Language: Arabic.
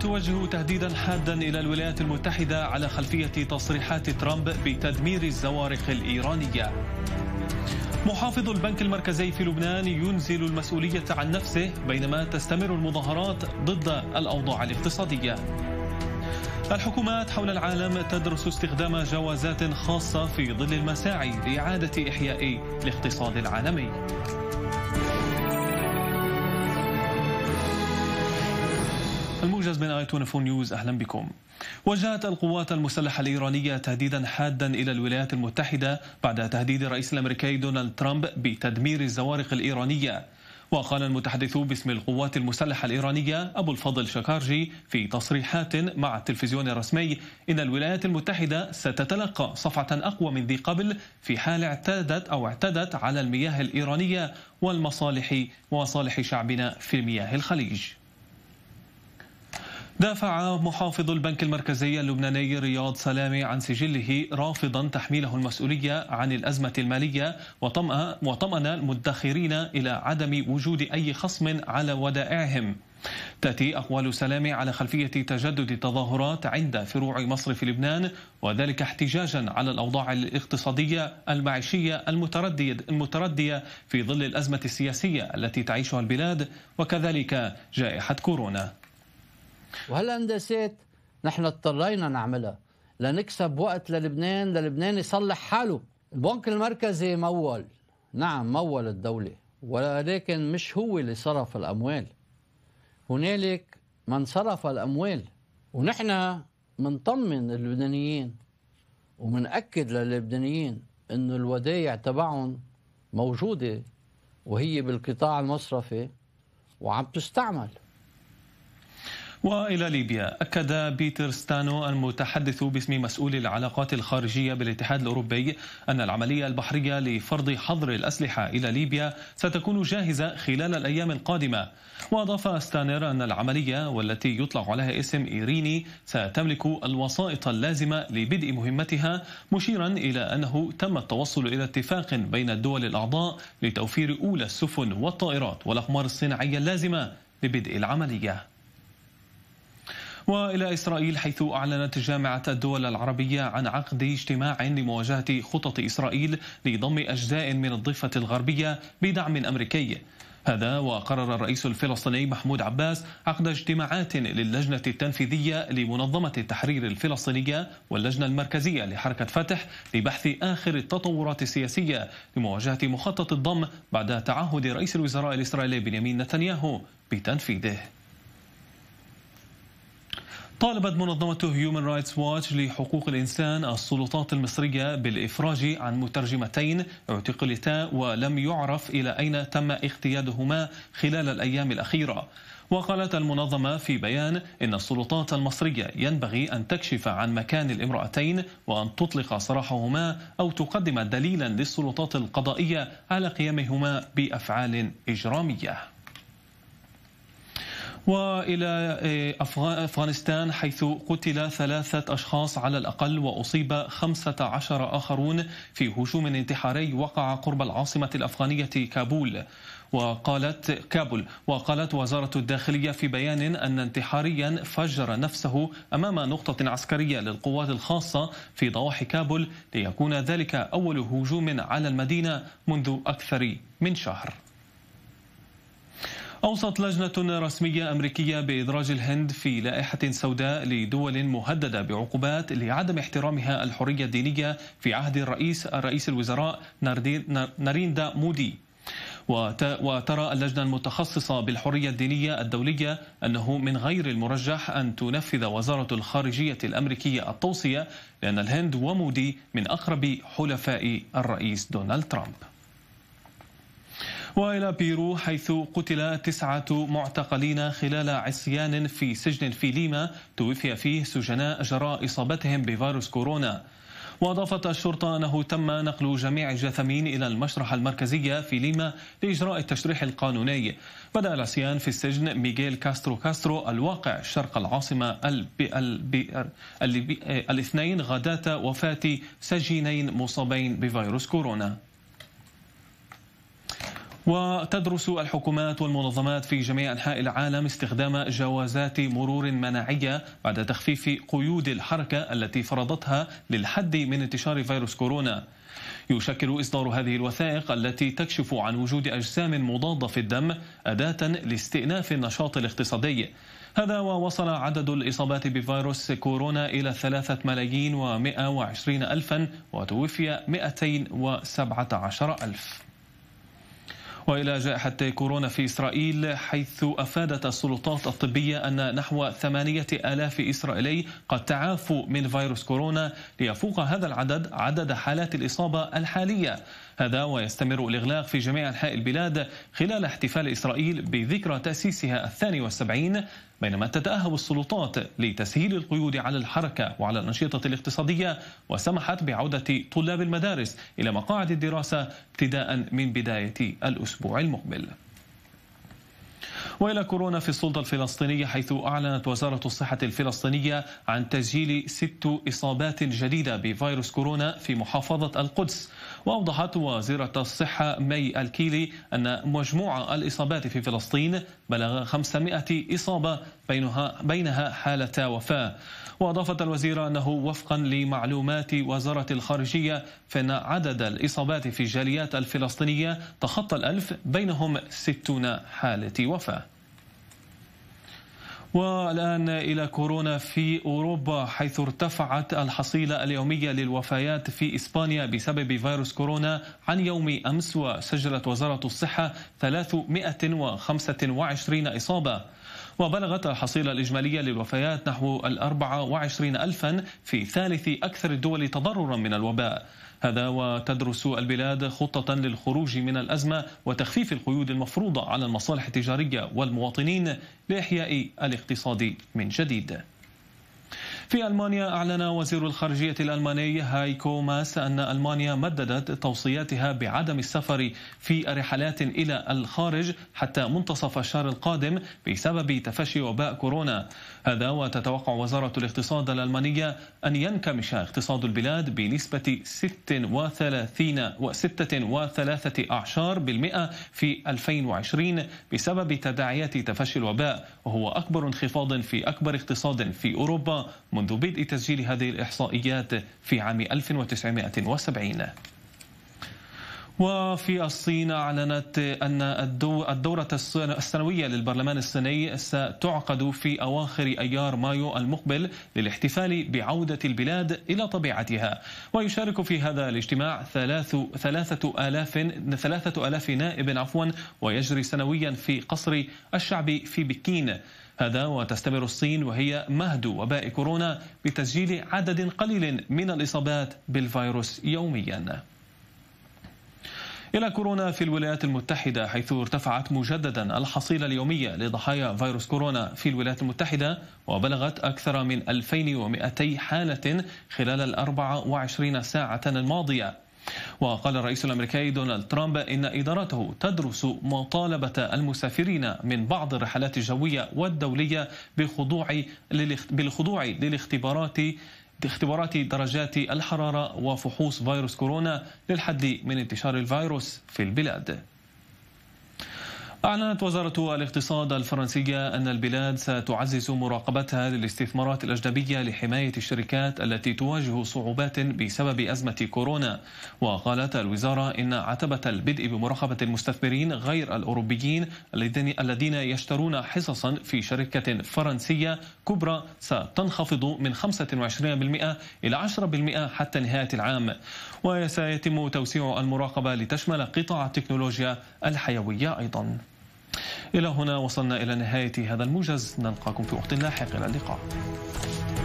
توجه تهديدا حادا إلى الولايات المتحدة على خلفية تصريحات ترامب بتدمير الزوارق الإيرانية محافظ البنك المركزي في لبنان ينزل المسؤولية عن نفسه بينما تستمر المظاهرات ضد الأوضاع الاقتصادية الحكومات حول العالم تدرس استخدام جوازات خاصة في ظل المساعي لإعادة إحياء الاقتصاد العالمي موجز من اي 24 نيوز اهلا بكم وجهت القوات المسلحة الإيرانية تهديدا حادا إلى الولايات المتحدة بعد تهديد الرئيس الأمريكي دونالد ترامب بتدمير الزوارق الإيرانية وقال المتحدث باسم القوات المسلحة الإيرانية أبو الفضل شكارجي في تصريحات مع التلفزيون الرسمي إن الولايات المتحدة ستتلقى صفعة أقوى من ذي قبل في حال اعتادت أو اعتدت على المياه الإيرانية والمصالح ومصالح شعبنا في مياه الخليج دافع محافظ البنك المركزي اللبناني رياض سلامي عن سجله رافضا تحميله المسؤولية عن الأزمة المالية وطمأن المدخرين إلى عدم وجود أي خصم على ودائعهم تأتي أقوال سلامي على خلفية تجدد التظاهرات عند فروع مصر في لبنان وذلك احتجاجا على الأوضاع الاقتصادية المعيشية المتردية في ظل الأزمة السياسية التي تعيشها البلاد وكذلك جائحة كورونا وهالهندسات نحن اضطرينا نعملها لنكسب وقت للبنان للبنان يصلح حاله البنك المركزي مول نعم مول الدولة ولكن مش هو اللي صرف الأموال هنالك من صرف الأموال ونحن منطمن اللبنانيين ومنأكد للبنانيين أنه الودايع تبعهم موجودة وهي بالقطاع المصرفي وعم تستعمل وإلى ليبيا أكد بيتر ستانو المتحدث باسم مسؤول العلاقات الخارجية بالاتحاد الأوروبي أن العملية البحرية لفرض حظر الأسلحة إلى ليبيا ستكون جاهزة خلال الأيام القادمة وأضاف ستانر أن العملية والتي يطلق عليها اسم إيريني ستملك الوسائط اللازمة لبدء مهمتها مشيرا إلى أنه تم التوصل إلى اتفاق بين الدول الأعضاء لتوفير أولى السفن والطائرات والأقمار الصناعية اللازمة لبدء العملية وإلى إسرائيل حيث أعلنت جامعة الدول العربية عن عقد اجتماع لمواجهة خطط إسرائيل لضم أجزاء من الضفة الغربية بدعم أمريكي هذا وقرر الرئيس الفلسطيني محمود عباس عقد اجتماعات للجنة التنفيذية لمنظمة التحرير الفلسطينية واللجنة المركزية لحركة فتح لبحث آخر التطورات السياسية لمواجهة مخطط الضم بعد تعهد رئيس الوزراء الإسرائيلي بنيامين نتنياهو بتنفيذه طالبت منظمة هيومن رايتس واتش لحقوق الإنسان السلطات المصرية بالإفراج عن مترجمتين اعتقلتا ولم يعرف إلى أين تم اغتيالهما خلال الأيام الأخيرة وقالت المنظمة في بيان إن السلطات المصرية ينبغي أن تكشف عن مكان الامرأتين وأن تطلق سراحهما أو تقدم دليلا للسلطات القضائية على قيامهما بأفعال إجرامية وإلى آه، أفغانستان حيث قتل ثلاثة أشخاص على الأقل وأصيب خمسة عشر آخرون في هجوم انتحاري وقع قرب العاصمة الأفغانية كابول وقالت كابول وقالت وزارة الداخلية في بيان أن انتحاريا فجر نفسه أمام نقطة عسكرية للقوات الخاصة في ضواحي كابول ليكون ذلك أول هجوم على المدينة منذ أكثر من شهر أوصت لجنة رسمية أمريكية بإدراج الهند في لائحة سوداء لدول مهددة بعقوبات لعدم احترامها الحرية الدينية في عهد الرئيس الرئيس الوزراء ناريندا مودي وترى اللجنة المتخصصة بالحرية الدينية الدولية أنه من غير المرجح أن تنفذ وزارة الخارجية الأمريكية التوصية لأن الهند ومودي من أقرب حلفاء الرئيس دونالد ترامب وإلى بيرو حيث قتل تسعة معتقلين خلال عصيان في سجن في ليما توفي فيه سجناء جراء إصابتهم بفيروس كورونا وأضافت الشرطة أنه تم نقل جميع الجثمين إلى المشرحة المركزية في ليما لإجراء التشريح القانوني بدأ العصيان في السجن ميغيل كاسترو كاسترو الواقع شرق العاصمة الاثنين غداة وفاة سجينين مصابين بفيروس كورونا وتدرس الحكومات والمنظمات في جميع أنحاء العالم استخدام جوازات مرور مناعية بعد تخفيف قيود الحركة التي فرضتها للحد من انتشار فيروس كورونا يشكل إصدار هذه الوثائق التي تكشف عن وجود أجسام مضادة في الدم أداة لاستئناف النشاط الاقتصادي هذا ووصل عدد الإصابات بفيروس كورونا إلى ثلاثة ملايين ومئة وعشرين ألفا وتوفي مئتين وسبعة عشر ألف وإلى جائحة كورونا في إسرائيل حيث أفادت السلطات الطبية أن نحو ثمانية ألاف إسرائيلي قد تعافوا من فيروس كورونا ليفوق هذا العدد عدد حالات الإصابة الحالية هذا ويستمر الإغلاق في جميع أنحاء البلاد خلال احتفال إسرائيل بذكرى تأسيسها الثاني والسبعين بينما تتأهب السلطات لتسهيل القيود على الحركة وعلى الأنشطة الاقتصادية وسمحت بعودة طلاب المدارس إلى مقاعد الدراسة ابتداء من بداية الأسبوع المقبل وإلى كورونا في السلطة الفلسطينية حيث أعلنت وزارة الصحة الفلسطينية عن تسجيل ست إصابات جديدة بفيروس كورونا في محافظة القدس وأوضحت وزيرة الصحة مي الكيلي أن مجموع الإصابات في فلسطين بلغ 500 إصابة بينها, بينها حالة وفاة وأضافت الوزيرة أنه وفقا لمعلومات وزارة الخارجية فإن عدد الإصابات في الجاليات الفلسطينية تخطى الألف بينهم 60 حالة وفاة والآن إلى كورونا في أوروبا حيث ارتفعت الحصيلة اليومية للوفيات في إسبانيا بسبب فيروس كورونا عن يوم أمس وسجلت وزارة الصحة 325 إصابة وبلغت الحصيلة الإجمالية للوفيات نحو 24 ألفا في ثالث أكثر الدول تضررا من الوباء هذا وتدرس البلاد خطة للخروج من الأزمة وتخفيف القيود المفروضة على المصالح التجارية والمواطنين لإحياء الاقتصاد من جديد في ألمانيا أعلن وزير الخارجية الألماني هايكو ماس أن ألمانيا مددت توصياتها بعدم السفر في رحلات إلى الخارج حتى منتصف الشهر القادم بسبب تفشي وباء كورونا هذا وتتوقع وزارة الاقتصاد الألمانية أن ينكمش اقتصاد البلاد بنسبة 36 و36 أعشار بالمئة في 2020 بسبب تداعيات تفشي الوباء وهو أكبر انخفاض في أكبر اقتصاد في أوروبا منذ بدء تسجيل هذه الإحصائيات في عام 1970 وفي الصين أعلنت أن الدورة السنوية للبرلمان الصيني ستعقد في أواخر أيار مايو المقبل للاحتفال بعودة البلاد إلى طبيعتها ويشارك في هذا الاجتماع ثلاث ثلاثة آلاف ثلاثة آلاف نائب عفوا ويجري سنويا في قصر الشعب في بكين هذا وتستمر الصين وهي مهد وباء كورونا بتسجيل عدد قليل من الإصابات بالفيروس يومياً إلى كورونا في الولايات المتحدة حيث ارتفعت مجددا الحصيلة اليومية لضحايا فيروس كورونا في الولايات المتحدة وبلغت أكثر من 2200 حالة خلال ال 24 ساعة الماضية وقال الرئيس الأمريكي دونالد ترامب إن إدارته تدرس مطالبة المسافرين من بعض الرحلات الجوية والدولية بالخضوع للاختبارات اختبارات درجات الحرارة وفحوص فيروس كورونا للحد من انتشار الفيروس في البلاد أعلنت وزارة الاقتصاد الفرنسية أن البلاد ستعزز مراقبتها للاستثمارات الأجنبية لحماية الشركات التي تواجه صعوبات بسبب أزمة كورونا وقالت الوزارة إن عتبة البدء بمراقبة المستثمرين غير الأوروبيين الذين يشترون حصصا في شركة فرنسية كبرى ستنخفض من 25% إلى 10% حتى نهاية العام وسيتم توسيع المراقبة لتشمل قطاع التكنولوجيا الحيوية أيضا إلى هنا وصلنا إلى نهاية هذا الموجز نلقاكم في وقت لاحق إلى اللقاء